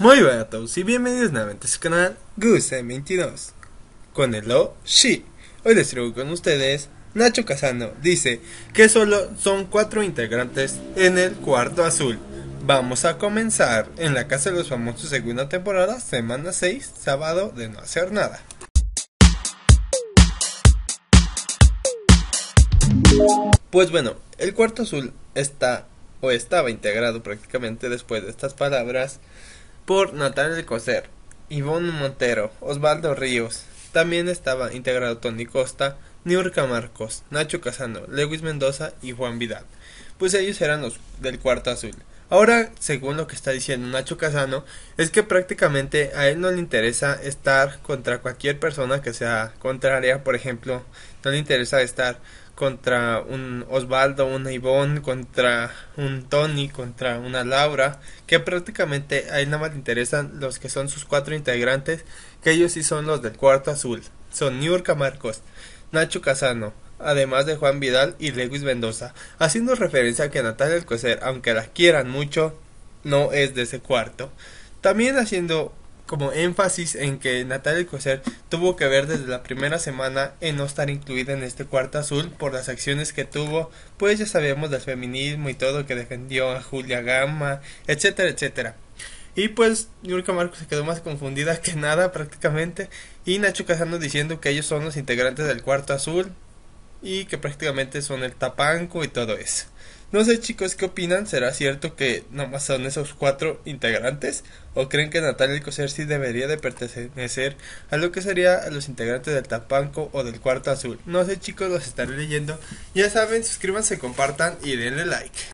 Muy buenas a todos y bienvenidos nuevamente a su canal Goose22 con el O Shi. Hoy les traigo con ustedes Nacho Casano dice que solo son cuatro integrantes en el cuarto azul. Vamos a comenzar en la Casa de los Famosos segunda temporada, semana 6, sábado de no hacer nada. Pues bueno, el cuarto azul está o estaba integrado prácticamente después de estas palabras por Natal el Coser, Ivonne Montero, Osvaldo Ríos. También estaba integrado Tony Costa, Niurca Marcos, Nacho Casano, Lewis Mendoza y Juan Vidal. Pues ellos eran los del cuarto azul. Ahora, según lo que está diciendo Nacho Casano, es que prácticamente a él no le interesa estar contra cualquier persona que sea contraria, por ejemplo, no le interesa estar contra un Osvaldo, un Ivonne, contra un Tony, contra una Laura, que prácticamente a él nada más le interesan los que son sus cuatro integrantes, que ellos sí son los del cuarto azul, son Niurka Marcos, Nacho Casano, además de Juan Vidal y Lewis Mendoza, haciendo referencia a que Natalia coser, aunque la quieran mucho, no es de ese cuarto. También haciendo como énfasis en que Natalia coser tuvo que ver desde la primera semana en no estar incluida en este cuarto azul por las acciones que tuvo, pues ya sabemos del feminismo y todo que defendió a Julia Gama, etcétera, etcétera. Y pues Yurka Marcos se quedó más confundida que nada prácticamente. Y Nacho Casano diciendo que ellos son los integrantes del cuarto azul y que prácticamente son el tapanco y todo eso. No sé chicos qué opinan, ¿será cierto que nomás son esos cuatro integrantes? ¿O creen que Natalia Coser sí debería de pertenecer a lo que sería a los integrantes del Tapanco o del Cuarto Azul? No sé chicos, los estaré leyendo. Ya saben, suscríbanse, compartan y denle like.